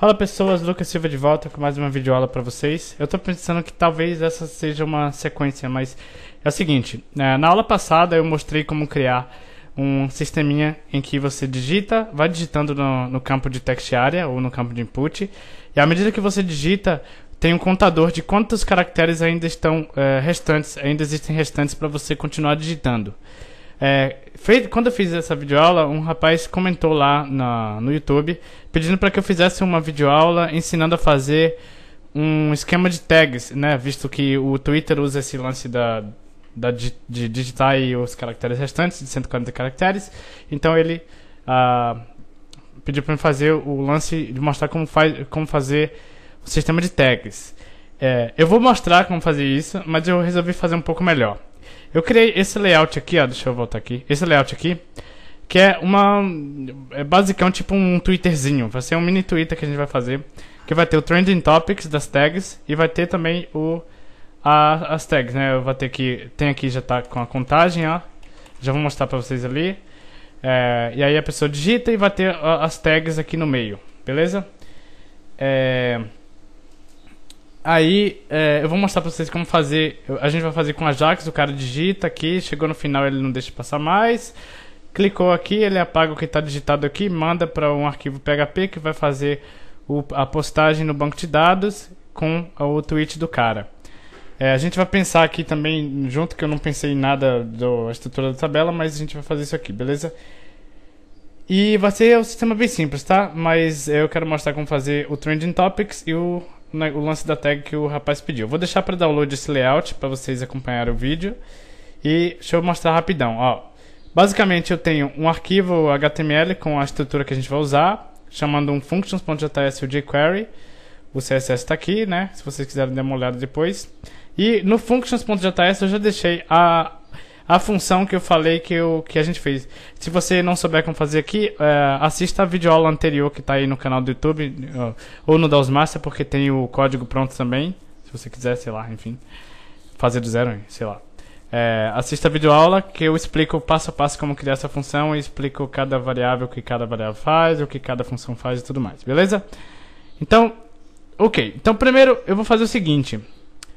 Fala pessoas, Lucas Silva de volta com mais uma videoaula para vocês. Eu tô pensando que talvez essa seja uma sequência, mas é o seguinte, né, na aula passada eu mostrei como criar um sisteminha em que você digita, vai digitando no, no campo de text area ou no campo de input, e à medida que você digita, tem um contador de quantos caracteres ainda estão é, restantes, ainda existem restantes para você continuar digitando. É, fez, quando eu fiz essa videoaula, um rapaz comentou lá na, no YouTube pedindo para que eu fizesse uma videoaula ensinando a fazer um esquema de tags, né? Visto que o Twitter usa esse lance da, da de, de digitar os caracteres restantes de 140 caracteres. Então ele ah, pediu para eu fazer o lance de mostrar como, faz, como fazer o sistema de tags. É, eu vou mostrar como fazer isso, mas eu resolvi fazer um pouco melhor. Eu criei esse layout aqui, ó, deixa eu voltar aqui. Esse layout aqui, que é uma... É basicão tipo um Twitterzinho. Vai ser um mini Twitter que a gente vai fazer. Que vai ter o Trending Topics das tags e vai ter também o... A, as tags, né? Eu vou ter que... Tem aqui, já tá com a contagem, ó. Já vou mostrar pra vocês ali. É, e aí a pessoa digita e vai ter as tags aqui no meio, beleza? É... Aí é, eu vou mostrar pra vocês como fazer. A gente vai fazer com a Jax, o cara digita aqui, chegou no final ele não deixa passar mais. Clicou aqui, ele apaga o que está digitado aqui, manda para um arquivo PHP que vai fazer o, a postagem no banco de dados com o tweet do cara. É, a gente vai pensar aqui também, junto que eu não pensei em nada da estrutura da tabela, mas a gente vai fazer isso aqui, beleza? E vai ser um sistema bem simples, tá? Mas é, eu quero mostrar como fazer o Trending Topics e o o lance da tag que o rapaz pediu. Vou deixar para download esse layout para vocês acompanharem o vídeo. E deixa eu mostrar rapidão, ó. Basicamente eu tenho um arquivo HTML com a estrutura que a gente vai usar, chamando um functions.js e o jQuery. O CSS está aqui, né? Se vocês quiserem dar uma olhada depois. E no functions.js eu já deixei a, a função que eu falei que, eu, que a gente fez. Se você não souber como fazer aqui, é, assista a videoaula anterior que está aí no canal do YouTube ou no Dalsmaster, porque tem o código pronto também. Se você quiser, sei lá, enfim, fazer do zero, sei lá. É, assista a videoaula que eu explico passo a passo como criar essa função e explico cada variável, o que cada variável faz, o que cada função faz e tudo mais, beleza? Então, ok. Então, primeiro eu vou fazer o seguinte.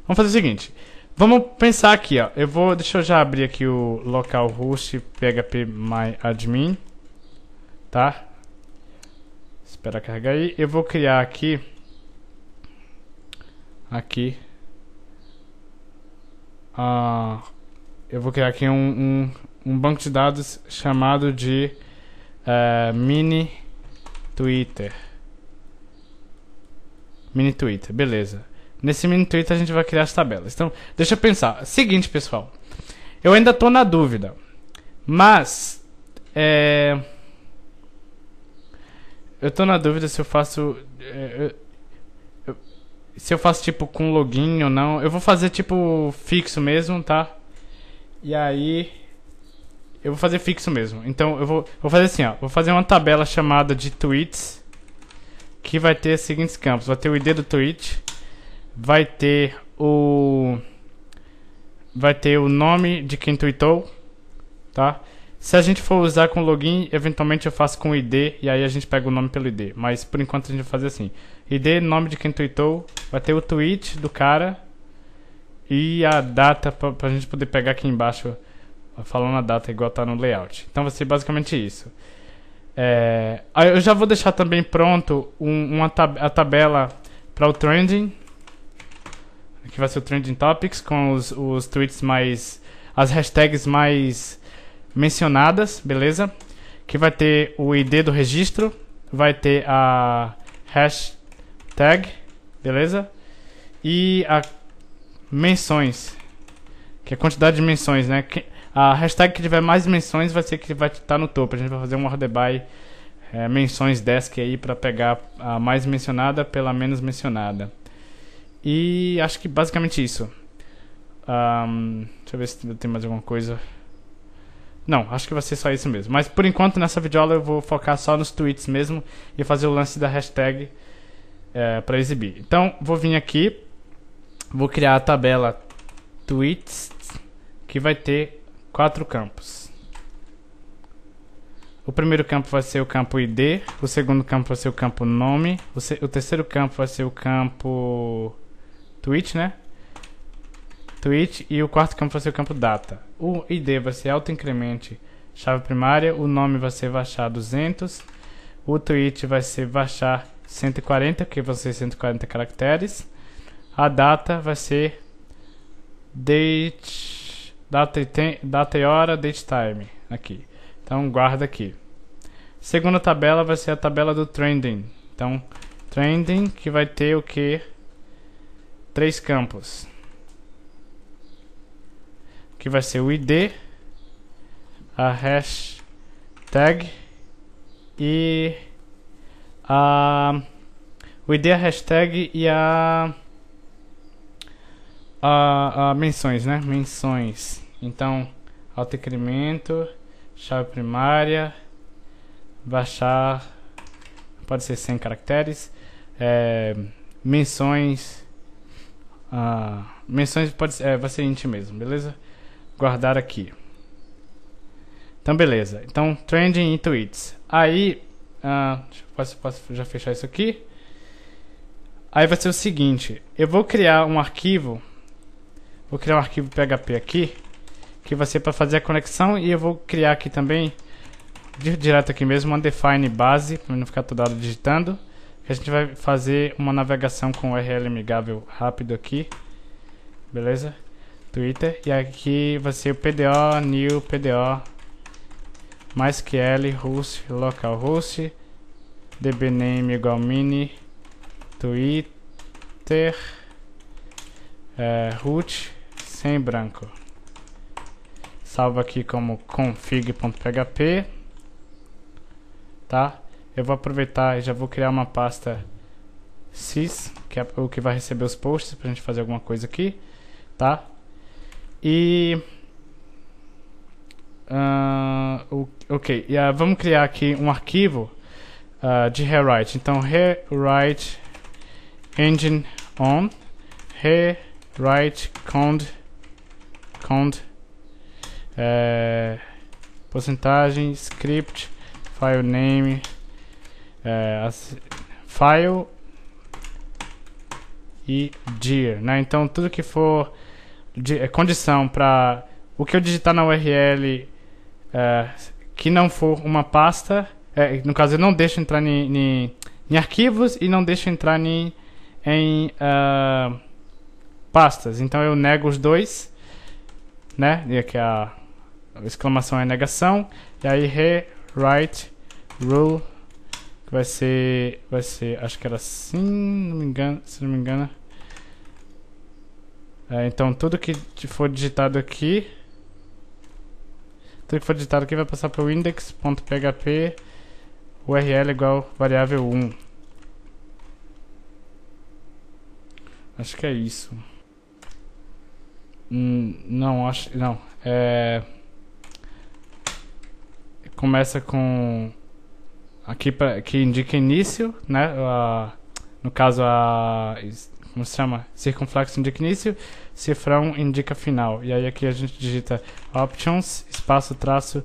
Vamos fazer o seguinte. Vamos pensar aqui, ó. Eu vou, deixa eu já abrir aqui o local host php my admin, tá? Espera carregar aí. Eu vou criar aqui aqui uh, eu vou criar aqui um, um, um, banco de dados chamado de uh, mini Twitter. Mini Twitter, beleza. Nesse mini tweet a gente vai criar as tabelas. Então, deixa eu pensar. Seguinte, pessoal. Eu ainda tô na dúvida. Mas. É... Eu tô na dúvida se eu faço. É, eu, se eu faço tipo com login ou não. Eu vou fazer tipo fixo mesmo, tá? E aí. Eu vou fazer fixo mesmo. Então eu vou, vou fazer assim, ó. Vou fazer uma tabela chamada de tweets. Que vai ter os seguintes campos. Vai ter o ID do tweet vai ter o vai ter o nome de quem tweetou, tá? Se a gente for usar com login, eventualmente eu faço com ID e aí a gente pega o nome pelo ID. Mas por enquanto a gente vai fazer assim: ID, nome de quem tweetou, vai ter o tweet do cara e a data pra, pra gente poder pegar aqui embaixo falando a data igual tá no layout. Então vai ser basicamente isso. É, eu já vou deixar também pronto um, uma tab a tabela para o trending, que vai ser o Trending Topics, com os, os tweets mais. as hashtags mais mencionadas, beleza? Que vai ter o ID do registro, vai ter a hashtag, beleza? E a menções, que é a quantidade de menções, né? Que, a hashtag que tiver mais menções vai ser que vai estar tá no topo. A gente vai fazer um order by é, eh, menções desk aí para pegar a mais mencionada pela menos mencionada. E acho que basicamente isso. Um, deixa eu ver se tem mais alguma coisa. Não, acho que vai ser só isso mesmo. Mas por enquanto nessa videoaula eu vou focar só nos tweets mesmo e fazer o lance da hashtag é, eh, para exibir. Então vou vir aqui, vou criar a tabela tweets que vai ter quatro campos. O primeiro campo vai ser o campo ID, o segundo campo vai ser o campo nome, o, o terceiro campo vai ser o campo Twitch, né? Twitch e o quarto campo vai ser o campo data. O ID vai ser autoincremente chave primária, o nome vai ser vachar 200, o tweet vai ser vachar 140, que vão ser 140 caracteres. A data vai ser date data e, tem, data e hora, date time aqui. Então guarda aqui. Segunda tabela vai ser a tabela do trending. Então trending que vai ter o que três campos. Que vai ser o ID, a hashtag e a o ID, a hashtag e a, a, a menções, né? Menções. Então, autoincremento, chave primária, baixar, pode ser 100 caracteres, é, menções ah, menções pode ser, é, vai ser int mesmo, beleza? Guardar aqui. Então, beleza. Então, trending e tweets. Aí, ah, posso, posso já fechar isso aqui? Aí vai ser o seguinte, eu vou criar um arquivo, vou criar um arquivo PHP aqui, que vai ser para fazer a conexão e eu vou criar aqui também, direto aqui mesmo, uma define base, para não ficar todo digitando. A gente vai fazer uma navegação com URL amigável rápido aqui. Beleza? Twitter. E aqui vai ser o PDO, new, PDO, mais que L, host, localhost, dbname igual mini, Twitter, é, root, sem branco. Salva aqui como config.php, tá? Eu vou aproveitar e já vou criar uma pasta sys, que é o que vai receber os posts pra gente fazer alguma coisa aqui, tá? E... Uh, ok, e, ah, vamos criar aqui um arquivo uh, de rewrite. Então, rewrite engine on, rewrite cond, cond, é, porcentagem, script, file name, é, file e dir, né? Então tudo que for de, é condição para o que eu digitar na URL é, que não for uma pasta, é, no caso eu não deixo entrar ni, em arquivos e não deixo entrar ni, em uh, pastas. Então eu nego os dois, né? E aqui a exclamação é negação e aí rewrite rule vai ser, vai ser, acho que era assim, não me engano, se não me engano. É, então tudo que for digitado aqui, tudo que for digitado aqui vai passar para o index.php url igual variável 1. Acho que é isso. Hum, não, acho, não, é... Começa com aqui pra, que indica início, né? no caso, a. Como se chama? Circunflexo indica início, cifrão indica final. E aí aqui a gente digita options, espaço, traço,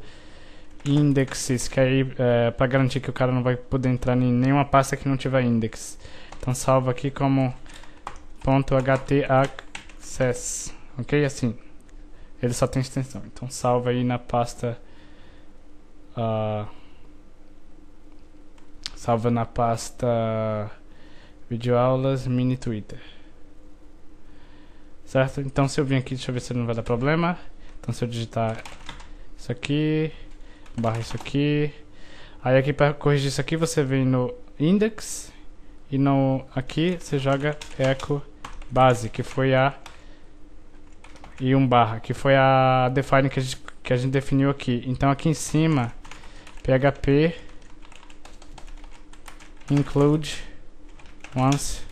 indexes, que aí é para garantir que o cara não vai poder entrar em nenhuma pasta que não tiver index. Então salva aqui como .htaccess, ok? Assim, ele só tem extensão. Então salva aí na pasta uh, Salva na pasta videoaulas mini Twitter. Certo? Então se eu vim aqui, deixa eu ver se não vai dar problema. Então se eu digitar isso aqui, barra isso aqui. Aí aqui para corrigir isso aqui, você vem no index e no aqui você joga echo base, que foi a e um barra, que foi a define que a gente, que a gente definiu aqui. Então aqui em cima, PHP include once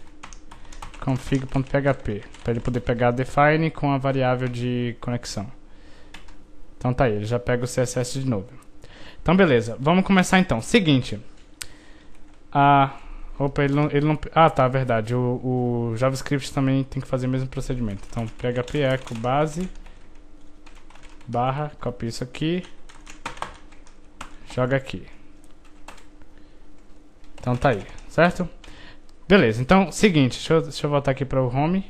config.php para ele poder pegar a define com a variável de conexão. Então tá aí, ele já pega o CSS de novo. Então beleza, vamos começar então. Seguinte, a opa, ele não, ele não ah tá, verdade. O, o JavaScript também tem que fazer o mesmo procedimento. Então php echo base barra, copia isso aqui, joga aqui. Então tá aí, certo? Beleza, então, seguinte, deixa eu, deixa eu voltar aqui para o home.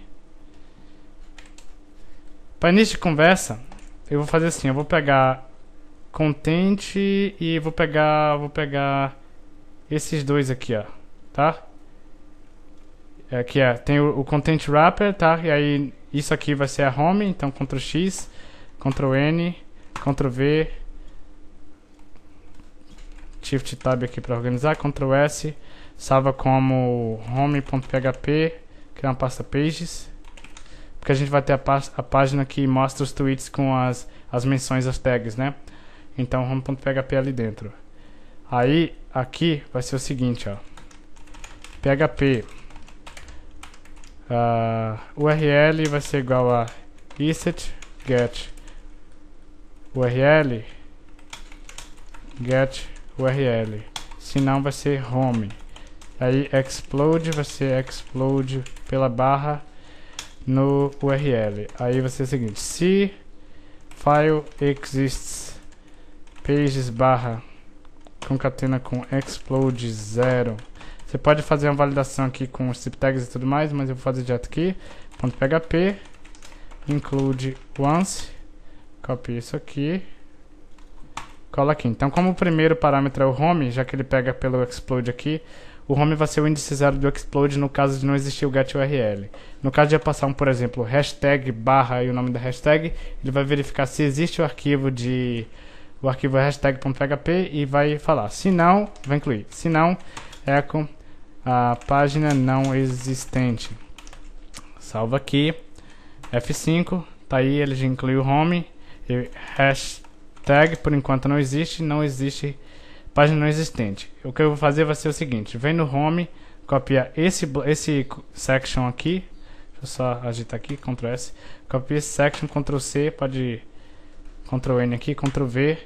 Para início de conversa, eu vou fazer assim, eu vou pegar contente e vou pegar, vou pegar esses dois aqui, ó, tá? Aqui é, tem o, o content wrapper, tá? E aí isso aqui vai ser a home, então Ctrl X, Ctrl N, Ctrl V, Shift Tab aqui para organizar, Ctrl S, salva como home.php, criar uma pasta Pages, porque a gente vai ter a, a, página que mostra os tweets com as, as menções, as tags, né? Então home.php ali dentro. Aí aqui vai ser o seguinte, ó. PHP uh, ah, URL vai ser igual a iset get URL get URL. Senão vai ser home. Aí explode, vai ser explode pela barra no URL. Aí vai ser o seguinte: se file exists pages barra concatena com explode zero. Você pode fazer uma validação aqui com os tags e tudo mais, mas eu vou fazer direto aqui. .php include once, Copie isso aqui, cola aqui. Então, como o primeiro parâmetro é o home, já que ele pega pelo explode aqui, o home vai ser o índice zero do explode no caso de não existir o get URL. No caso de eu passar um, por exemplo, hashtag barra e o nome da hashtag, ele vai verificar se existe o arquivo de o arquivo hashtag.php e vai falar. Se não, vai incluir. Se não, echo a página não existente. Salva aqui. F5, tá aí, ele já inclui o home e hashtag tag por enquanto não existe, não existe página não existente. O que eu vou fazer vai ser o seguinte, vem no home, copiar esse, esse section aqui, deixa eu só agitar aqui, Ctrl S, copia esse section, Ctrl C, pode Ctrl N aqui, Ctrl V,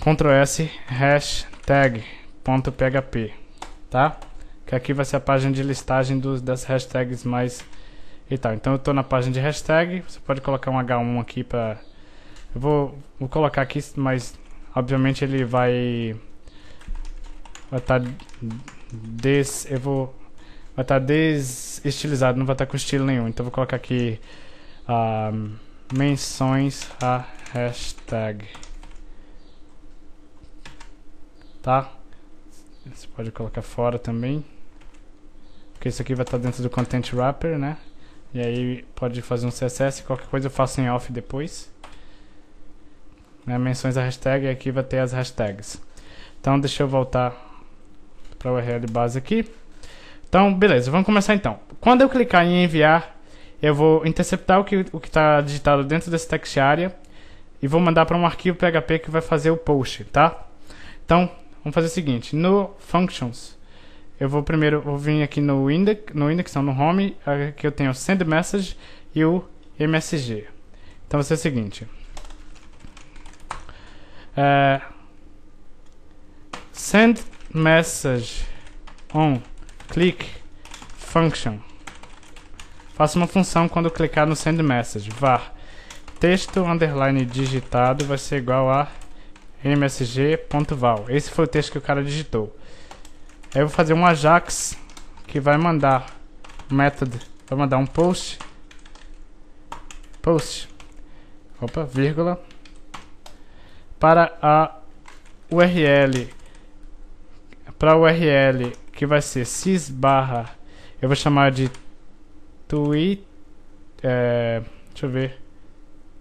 Ctrl S, hashtag, ponto .php, tá? Que aqui vai ser a página de listagem dos, das hashtags mais e tal. Então eu estou na página de hashtag, você pode colocar um H1 aqui para eu vou, vou colocar aqui, mas obviamente ele vai vai estar tá des eu vou vai estar tá desestilizado não vai estar tá com estilo nenhum então vou colocar aqui uh, menções a hashtag tá você pode colocar fora também porque isso aqui vai estar tá dentro do content wrapper né e aí pode fazer um css qualquer coisa eu faço em off depois né, menções a hashtag e aqui vai ter as hashtags. Então deixa eu voltar para a URL base aqui. Então, beleza, vamos começar então. Quando eu clicar em enviar, eu vou interceptar o que o está digitado dentro desse text area e vou mandar para um arquivo PHP que vai fazer o post, tá? Então, vamos fazer o seguinte, no functions, eu vou primeiro vou vir aqui no index, no index, então no home, aqui eu tenho o send message e o msg. Então vai ser o seguinte, Uh, send message on click function. Faça uma função quando clicar no send message. Var texto underline digitado vai ser igual a msg.val. Esse foi o texto que o cara digitou. Aí eu vou fazer um Ajax que vai mandar método vai mandar um post post opa, vírgula para a URL para a URL que vai ser cis barra eu vou chamar de tweet é, deixa eu ver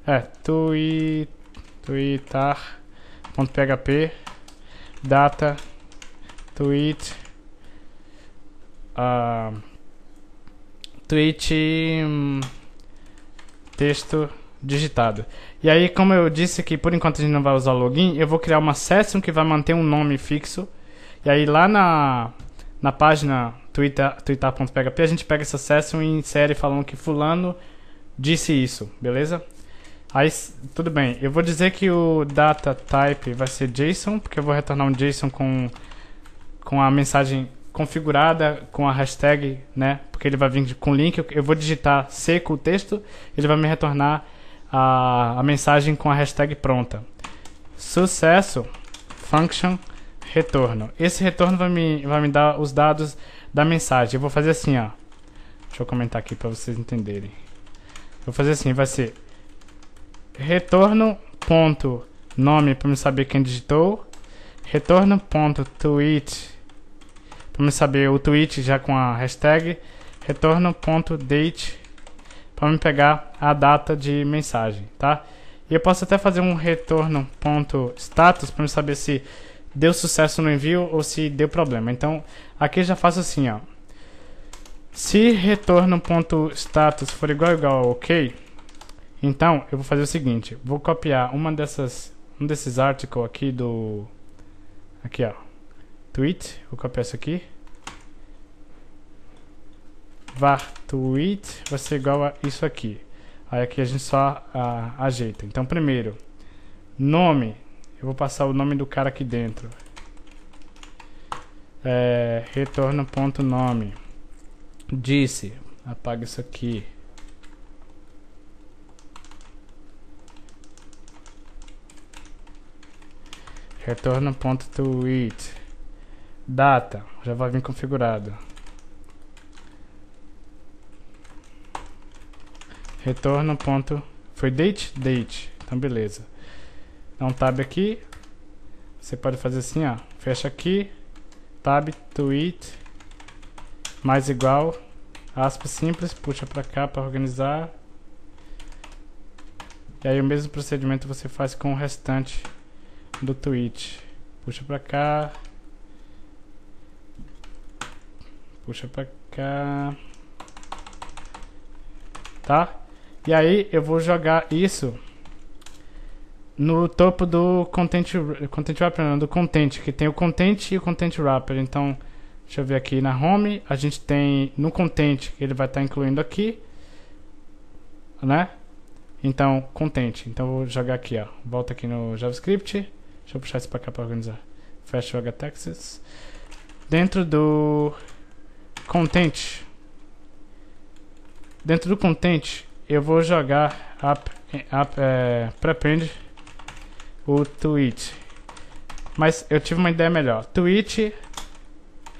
é tweet twitter.php data tweet uh, tweet um, texto digitado e aí, como eu disse que por enquanto a gente não vai usar login, eu vou criar uma session que vai manter um nome fixo. E aí lá na, na página twitter.php twitter a gente pega essa session e insere falando que fulano disse isso, beleza? Aí, tudo bem. Eu vou dizer que o data type vai ser JSON, porque eu vou retornar um JSON com, com a mensagem configurada, com a hashtag, né? Porque ele vai vir com link. Eu vou digitar seco o texto, ele vai me retornar a, a mensagem com a hashtag pronta. Sucesso, function, retorno. Esse retorno vai me, vai me dar os dados da mensagem. Eu vou fazer assim, ó. Deixa eu comentar aqui para vocês entenderem. Vou fazer assim, vai ser retorno ponto nome para me saber quem digitou, retorno ponto tweet para me saber o tweet já com a hashtag, retorno ponto date para me pegar a data de mensagem, tá? E eu posso até fazer um retorno ponto status para saber se deu sucesso no envio ou se deu problema. Então, aqui eu já faço assim, ó. Se retorno ponto status for igual igual a OK, então eu vou fazer o seguinte, vou copiar uma dessas um desses artigos aqui do aqui, ó. Tweet, vou copiar isso aqui var tweet vai ser igual a isso aqui. Aí aqui a gente só a, ah, ajeita. Então primeiro, nome. Eu vou passar o nome do cara aqui dentro. É, retorno ponto nome. Disse. Apaga isso aqui. Retorno.tweet. ponto tweet. Data. Já vai vir configurado. Retorno ponto... Foi date? Date. Então, beleza. Dá um tab aqui. Você pode fazer assim, ó. Fecha aqui. Tab, tweet. Mais igual. Aspa simples. Puxa para cá para organizar. E aí o mesmo procedimento você faz com o restante do tweet. Puxa para cá. Puxa para cá. Tá? E aí eu vou jogar isso no topo do content, content wrapper, não, do content, que tem o content e o content wrapper. Então, deixa eu ver aqui na home, a gente tem no content, que ele vai estar tá incluindo aqui, né? Então, content. Então, vou jogar aqui, ó. Volta aqui no JavaScript. Deixa eu puxar isso para cá para organizar. Fast Texas. Dentro do content, dentro do content, eu vou jogar up, up, é, o tweet. Mas eu tive uma ideia melhor. Tweet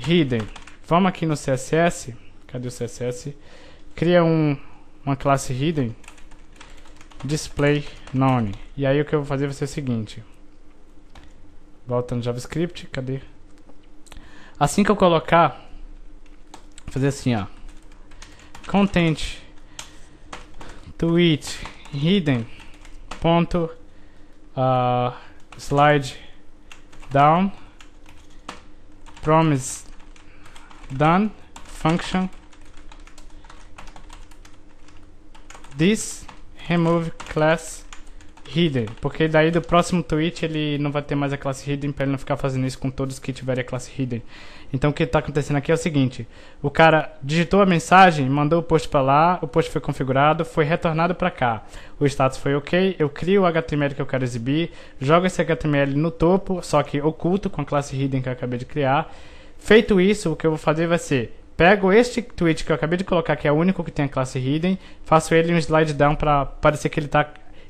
hidden. Vamos aqui no CSS. Cadê o CSS? Cria um, uma classe hidden. Display none. E aí o que eu vou fazer vai ser o seguinte. Volta no JavaScript. Cadê? Assim que eu colocar. Fazer assim, ó. Content Tweet hidden ponto uh, slide down promise done function this remove class hidden, porque daí do próximo tweet ele não vai ter mais a classe hidden pra ele não ficar fazendo isso com todos que tiverem a classe hidden. Então o que está acontecendo aqui é o seguinte: o cara digitou a mensagem, mandou o post para lá, o post foi configurado, foi retornado para cá. O status foi ok, eu crio o HTML que eu quero exibir, jogo esse HTML no topo, só que oculto com a classe hidden que eu acabei de criar. Feito isso, o que eu vou fazer vai ser pego este tweet que eu acabei de colocar, que é o único que tem a classe hidden, faço ele um slide down para parecer que ele está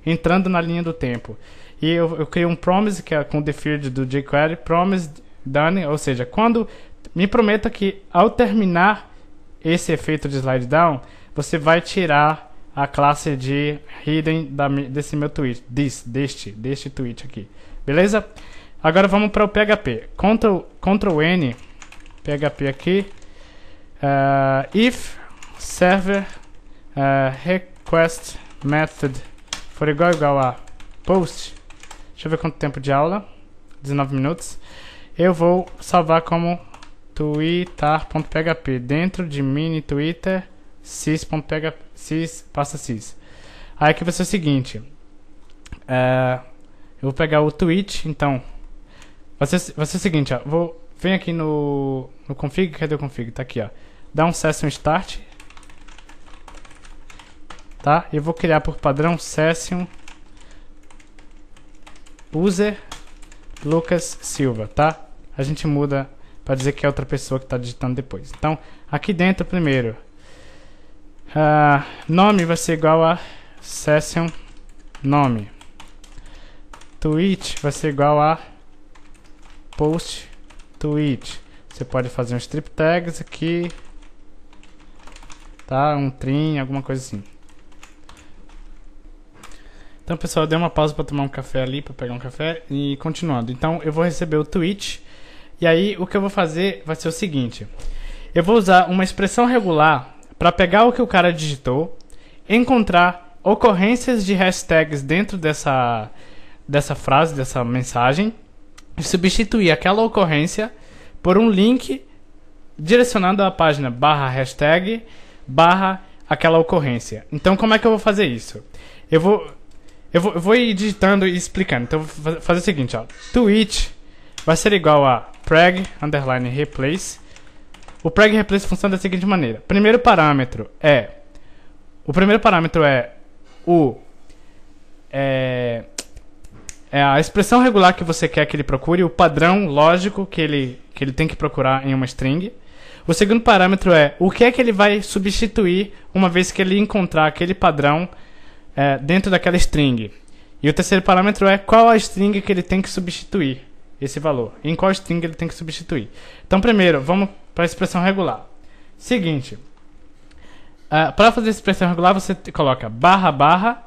entrando na linha do tempo. E eu, eu criei um promise que é com the field do jQuery, promise done, ou seja, quando me prometa que ao terminar esse efeito de slide down, você vai tirar a classe de hidden da, desse meu tweet, this, deste, deste tweet aqui. Beleza? Agora vamos para o PHP. Ctrl, Ctrl N, PHP aqui. Uh, if server uh, request method for igual igual a post, deixa eu ver quanto tempo de aula, 19 minutos, eu vou salvar como twitter.php dentro de mini twitter sys.php sys, passa sys. Aí aqui vai ser o seguinte, é, eu vou pegar o tweet, então, vai ser, vai ser o seguinte, ó, vou, vem aqui no, no config, cadê o config? Tá aqui, ó, dá um session start, tá? Eu vou criar por padrão Session User Lucas Silva, tá? A gente muda para dizer que é outra pessoa que está digitando depois. Então, aqui dentro primeiro, uh, nome vai ser igual a Session Nome. Tweet vai ser igual a Post Tweet. Você pode fazer um strip tags aqui, tá? Um trim, alguma coisa assim. Então, pessoal, eu dei uma pausa para tomar um café ali, para pegar um café e continuando. Então, eu vou receber o tweet e aí o que eu vou fazer vai ser o seguinte: eu vou usar uma expressão regular para pegar o que o cara digitou, encontrar ocorrências de hashtags dentro dessa dessa frase, dessa mensagem, e substituir aquela ocorrência por um link direcionado à página barra hashtag barra aquela ocorrência. Então, como é que eu vou fazer isso? Eu vou eu vou, eu vou ir digitando e explicando. Então, vou fazer o seguinte, ó. Twitch vai ser igual a preg, underline, replace. O preg replace funciona da seguinte maneira. Primeiro parâmetro é... O primeiro parâmetro é o... É, é a expressão regular que você quer que ele procure, o padrão lógico que ele, que ele tem que procurar em uma string. O segundo parâmetro é o que é que ele vai substituir uma vez que ele encontrar aquele padrão é, dentro daquela string. E o terceiro parâmetro é qual a string que ele tem que substituir esse valor. Em qual string ele tem que substituir. Então, primeiro, vamos para a expressão regular. Seguinte, uh, é, para fazer a expressão regular, você coloca barra, barra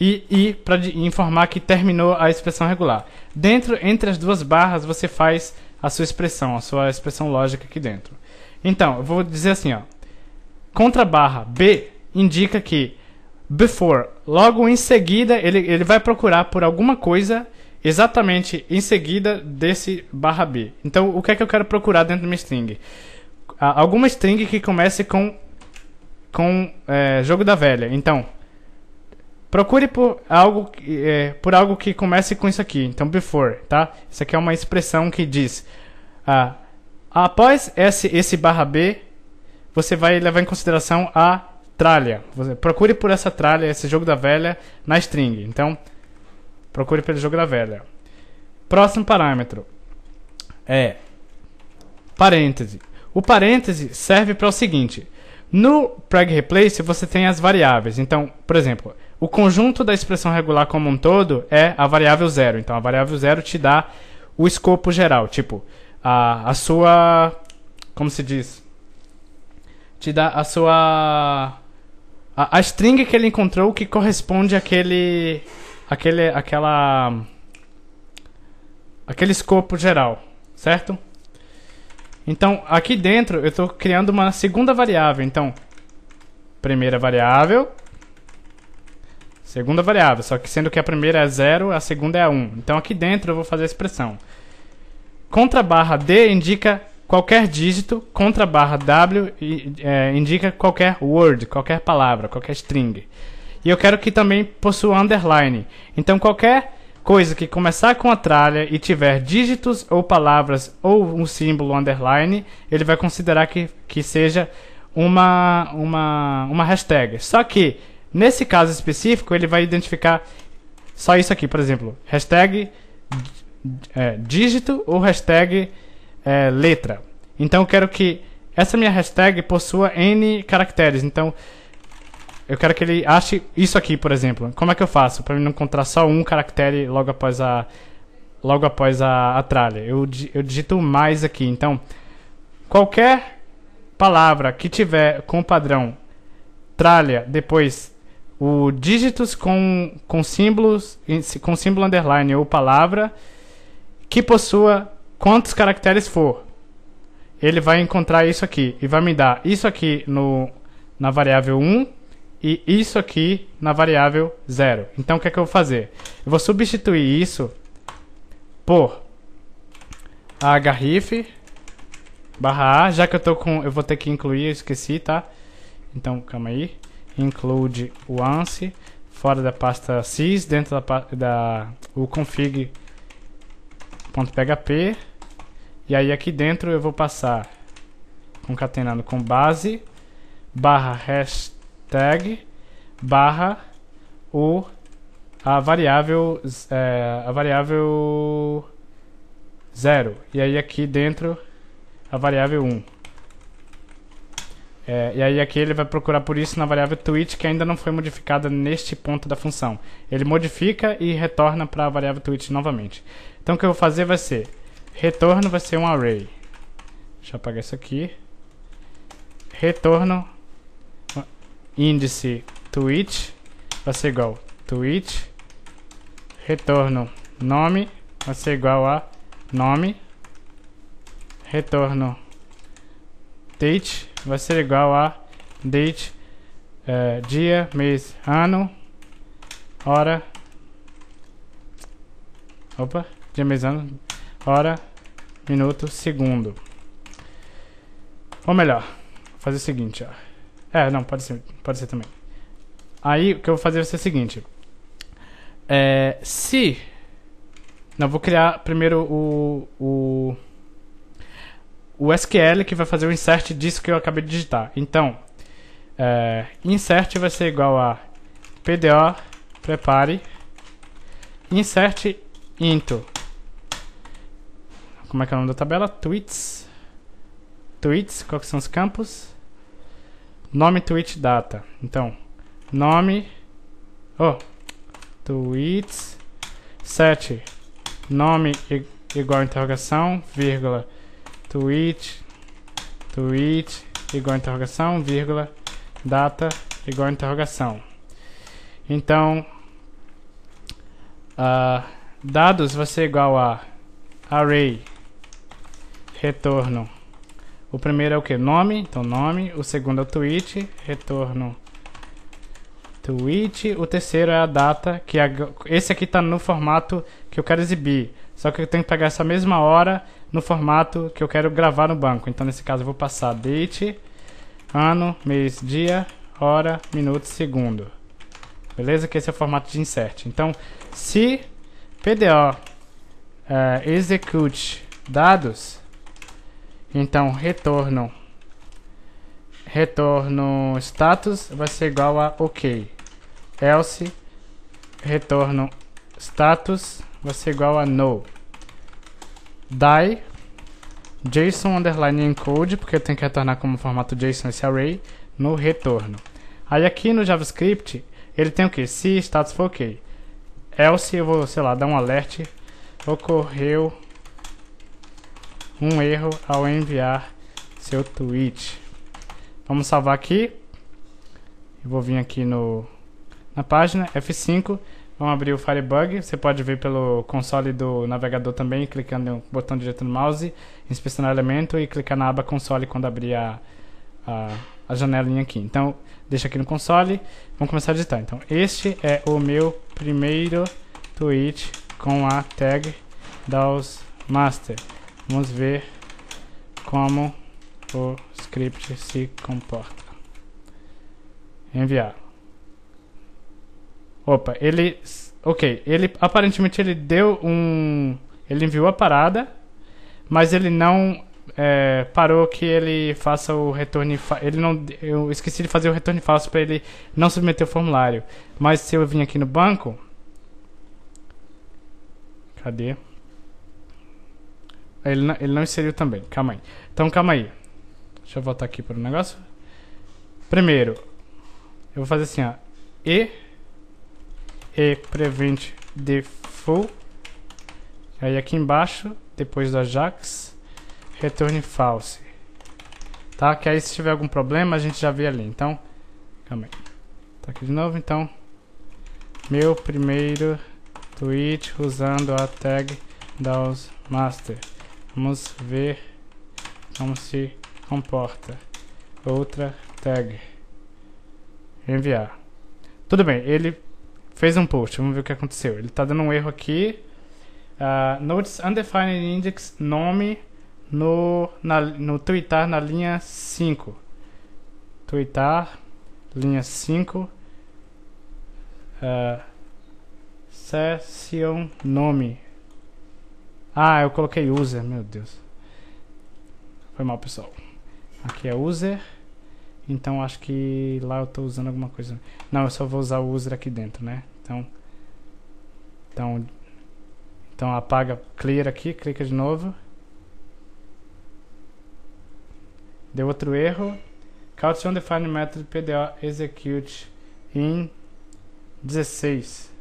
e i para informar que terminou a expressão regular. Dentro, entre as duas barras, você faz a sua expressão, a sua expressão lógica aqui dentro. Então, eu vou dizer assim, ó. Contra barra B indica que before. Logo em seguida, ele, ele vai procurar por alguma coisa exatamente em seguida desse barra B. Então, o que é que eu quero procurar dentro de uma string? alguma string que comece com, com é, jogo da velha. Então, procure por algo, é, por algo que comece com isso aqui. Então, before, tá? Isso aqui é uma expressão que diz... Ah, após esse, esse barra B, você vai levar em consideração a tralha. procure por essa tralha, esse jogo da velha, na string. Então, procure pelo jogo da velha. Próximo parâmetro é parêntese. O parêntese serve para o seguinte: no preg replace você tem as variáveis. Então, por exemplo, o conjunto da expressão regular como um todo é a variável zero. Então, a variável zero te dá o escopo geral, tipo a, a sua, como se diz, te dá a sua a, a string que ele encontrou que corresponde àquele. àquele aquela. aquele escopo geral, certo? Então, aqui dentro eu estou criando uma segunda variável. Então, primeira variável, segunda variável. Só que sendo que a primeira é 0, a segunda é 1. Um. Então, aqui dentro eu vou fazer a expressão. Contra barra D indica Qualquer dígito contra barra W é, indica qualquer word, qualquer palavra, qualquer string. E eu quero que também possua underline. Então qualquer coisa que começar com a tralha e tiver dígitos ou palavras ou um símbolo underline, ele vai considerar que, que seja uma, uma, uma hashtag. Só que, nesse caso específico, ele vai identificar só isso aqui, por exemplo, hashtag é, dígito ou hashtag é, letra. Então eu quero que essa minha hashtag possua N caracteres. Então eu quero que ele ache isso aqui, por exemplo. Como é que eu faço para não encontrar só um caractere logo após a logo após a, a tralha? Eu, eu digito mais aqui. Então qualquer palavra que tiver com padrão tralha, depois o dígitos com, com símbolos, com símbolo underline ou palavra que possua quantos caracteres for, ele vai encontrar isso aqui e vai me dar isso aqui no, na variável 1 e isso aqui na variável 0. Então o que é que eu vou fazer? Eu vou substituir isso por href barra a, já que eu tô com, eu vou ter que incluir, eu esqueci, tá? Então calma aí, include o ANSI fora da pasta sys dentro da, da o config.php e aí aqui dentro eu vou passar concatenando com base barra hashtag barra o a variável é, a variável zero e aí aqui dentro a variável 1 um. é, e aí aqui ele vai procurar por isso na variável tweet que ainda não foi modificada neste ponto da função ele modifica e retorna para a variável tweet novamente então o que eu vou fazer vai ser Retorno vai ser um array. Deixa eu apagar isso aqui. Retorno índice tweet vai ser igual tweet. Retorno nome vai ser igual a nome. Retorno date vai ser igual a date é, dia, mês, ano, hora. Opa, dia, mês, ano, hora, minuto, segundo. Ou melhor, vou fazer o seguinte, ó. É, não, pode ser, pode ser também. Aí, o que eu vou fazer vai ser o seguinte. É, se... Não, vou criar primeiro o, o... O SQL que vai fazer o insert disso que eu acabei de digitar. Então, é, insert vai ser igual a PDO prepare insert into como é que é o nome da tabela? Tweets. Tweets, quais são os campos? Nome tweet data. Então, nome. Oh! Tweets. 7. Nome igual a interrogação, vírgula. Tweet. Tweet igual a interrogação, vírgula. Data igual a interrogação. Então, uh, dados vai ser igual a array retorno. O primeiro é o que? Nome, então nome. O segundo é o tweet, retorno tweet. O terceiro é a data, que é, esse aqui está no formato que eu quero exibir. Só que eu tenho que pegar essa mesma hora no formato que eu quero gravar no banco. Então, nesse caso, eu vou passar date, ano, mês, dia, hora, minuto, segundo. Beleza? Que esse é o formato de insert. Então, se PDO eh, execute dados, então, retorno. Retorno status vai ser igual a ok. Else, retorno status vai ser igual a no. Die, JSON underline encode, porque eu tenho que retornar como formato JSON esse array, no retorno. Aí aqui no JavaScript, ele tem o que? Se status for ok. Else, eu vou, sei lá, dar um alert. Ocorreu um erro ao enviar seu tweet. Vamos salvar aqui. Eu vou vir aqui no, na página F5. Vamos abrir o Firebug. Você pode ver pelo console do navegador também, clicando no botão direito no mouse, inspecionar elemento e clicar na aba console quando abrir a, a, a janelinha aqui. Então, deixa aqui no console. Vamos começar a digitar. Então, este é o meu primeiro tweet com a tag DAOS Master. Vamos ver como o script se comporta. Enviar. Opa, ele... Ok, ele aparentemente ele deu um... Ele enviou a parada, mas ele não é, parou que ele faça o retorno ele não eu esqueci de fazer o retorno falso para ele não submeter o formulário mas se eu vim aqui no banco cadê ele não, ele não inseriu também. Calma aí. Então, calma aí. Deixa eu voltar aqui para o negócio. Primeiro, eu vou fazer assim, ó. E. E prevent default. Aí aqui embaixo, depois da Ajax, return false. Tá? Que aí se tiver algum problema, a gente já vê ali. Então, calma aí. Tá aqui de novo, então. Meu primeiro tweet usando a tag DaosMaster. Master. Vamos ver como se comporta. Outra tag. Enviar. Tudo bem, ele fez um post. Vamos ver o que aconteceu. Ele está dando um erro aqui. Uh, notes Undefined Index nome no, na, no twittar na linha 5. twitter linha 5. Uh, ah, session nome ah, eu coloquei user, meu Deus. Foi mal, pessoal. Aqui é user. Então acho que lá eu estou usando alguma coisa. Não, eu só vou usar o user aqui dentro, né? Então, então, então apaga clear aqui, clica de novo. Deu outro erro. Caution define method PDO execute in 16.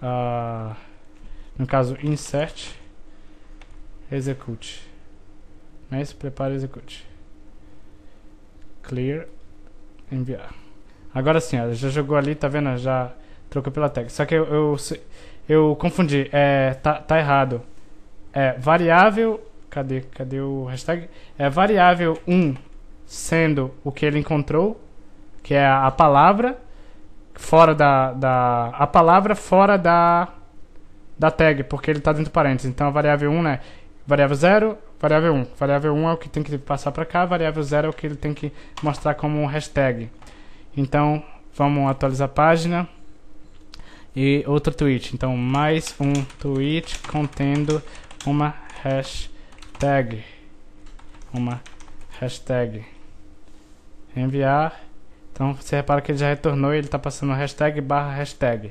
Ah... Uh, no caso, insert, execute. Não é isso? Prepara execute. Clear, enviar. Agora sim, já jogou ali, tá vendo? Já trocou pela tag. Só que eu, eu, eu confundi, é, tá, tá errado. É variável, cadê, cadê o hashtag? É variável 1 sendo o que ele encontrou, que é a palavra fora da, da a palavra fora da da tag, porque ele está dentro de parênteses. Então a variável 1 é variável 0, variável 1. Variável 1 é o que tem que passar para cá, variável 0 é o que ele tem que mostrar como um hashtag. Então vamos atualizar a página. E outro tweet. Então, mais um tweet contendo uma hashtag. Uma hashtag. Enviar. Então você repara que ele já retornou e ele está passando hashtag barra hashtag.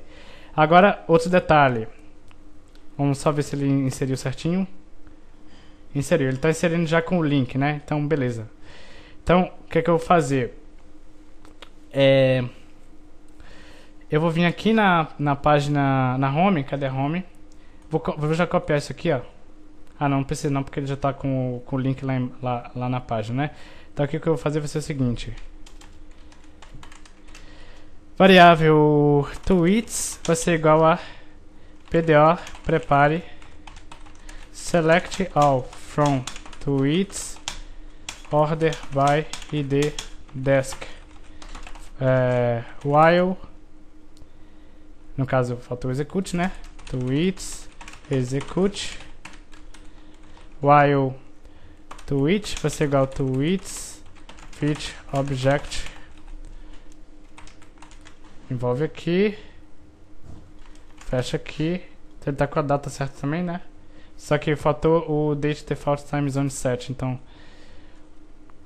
Agora, outro detalhe. Vamos só ver se ele inseriu certinho. Inseriu. Ele está inserindo já com o link, né? Então, beleza. Então, o que é que eu vou fazer? É... Eu vou vir aqui na, na página, na home, cadê a home? Vou, vou já copiar isso aqui, ó. Ah, não, não precisa não, porque ele já está com, com o link lá, lá, lá na página, né? Então, o que, é que eu vou fazer vai ser o seguinte. Variável tweets vai ser igual a PDO prepare select all from tweets order by id desk é, while no caso faltou execute né tweets execute while tweet vai ser igual to its fit object envolve aqui Fecha aqui. Ele tá com a data certa também, né? Só que faltou o date default time zone 7, então...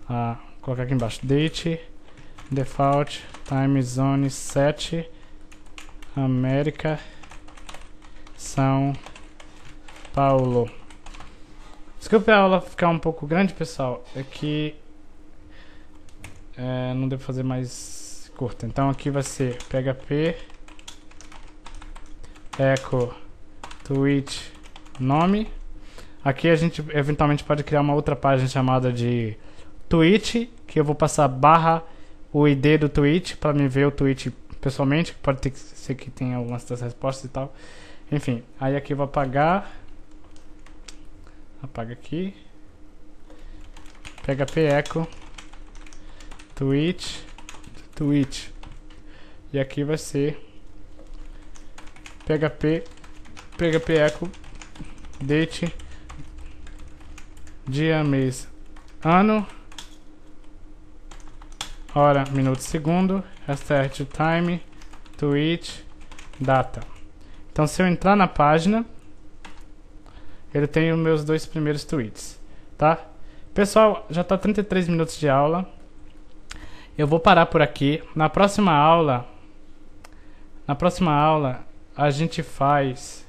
Ah, vou colocar aqui embaixo. Date default time zone 7 América São Paulo. Desculpa a aula ficar um pouco grande, pessoal. É que... É, não devo fazer mais curta. Então aqui vai ser PHP echo tweet nome. Aqui a gente eventualmente pode criar uma outra página chamada de tweet, que eu vou passar barra o ID do tweet para me ver o tweet pessoalmente, pode ter que ser que tenha algumas das respostas e tal. Enfim, aí aqui eu vou apagar. Apaga aqui. PHP echo tweet tweet. E aqui vai ser PHP, PHP Echo, date, dia, mês, ano, hora, minuto, segundo, Start time, tweet, data. Então, se eu entrar na página, ele tem os meus dois primeiros tweets, tá? Pessoal, já está 33 minutos de aula. Eu vou parar por aqui. Na próxima aula, na próxima aula, a gente faz?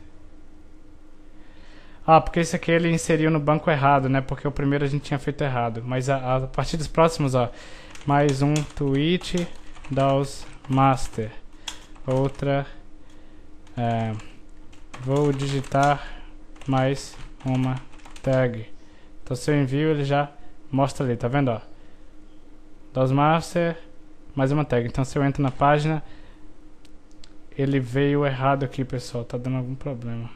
Ah, porque esse aqui ele inseriu no banco errado, né? Porque o primeiro a gente tinha feito errado. Mas a, a partir dos próximos, ó. Mais um tweet DAOs Master. Outra. É, vou digitar mais uma tag. Então se eu envio, ele já mostra ali, tá vendo? Ó? DOS Master, mais uma tag. Então se eu entro na página, ele veio errado aqui, pessoal. Tá dando algum problema.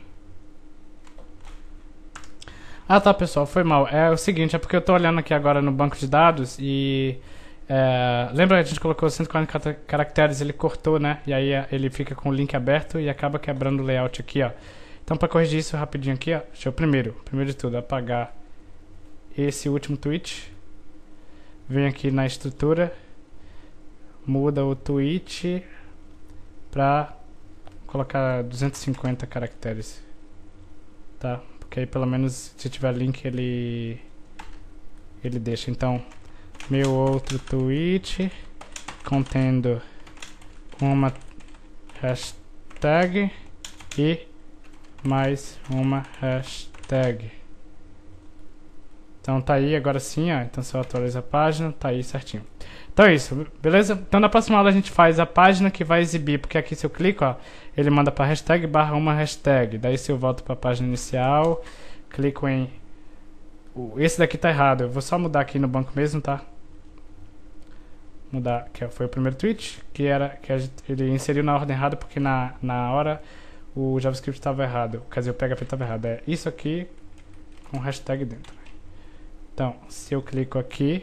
Ah, tá, pessoal. Foi mal. É o seguinte, é porque eu tô olhando aqui agora no banco de dados e... É, lembra que a gente colocou 140 caracteres, ele cortou, né? E aí é, ele fica com o link aberto e acaba quebrando o layout aqui, ó. Então, para corrigir isso rapidinho aqui, ó, deixa eu primeiro, primeiro de tudo, apagar esse último tweet. Vem aqui na estrutura, muda o tweet, pra colocar 250 caracteres. Tá? Porque aí pelo menos se tiver link ele ele deixa. Então, meu outro tweet contendo uma hashtag e mais uma hashtag. Então tá aí, agora sim, ó. Então se eu atualizo a página, tá aí certinho. Então é isso, beleza? Então na próxima aula a gente faz a página que vai exibir, porque aqui se eu clico, ó, ele manda para hashtag barra uma hashtag. Daí se eu volto para a página inicial, clico em... Esse daqui tá errado, eu vou só mudar aqui no banco mesmo, tá? Mudar, que é, foi o primeiro tweet, que era que gente, ele inseriu na ordem errada porque na, na hora o JavaScript estava errado, quer dizer, o PHP estava errado. É isso aqui com hashtag dentro. Então, se eu clico aqui,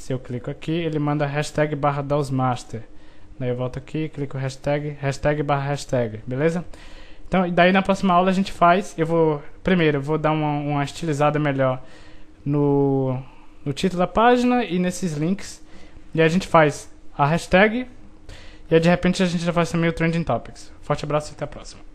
se eu clico aqui, ele manda hashtag barra DAOsMaster. Daí eu volto aqui, clico hashtag, hashtag barra hashtag, beleza? Então, daí na próxima aula a gente faz, eu vou, primeiro, eu vou dar uma, uma estilizada melhor no, no título da página e nesses links. E a gente faz a hashtag e aí de repente a gente já faz também o Trending Topics. Forte abraço e até a próxima.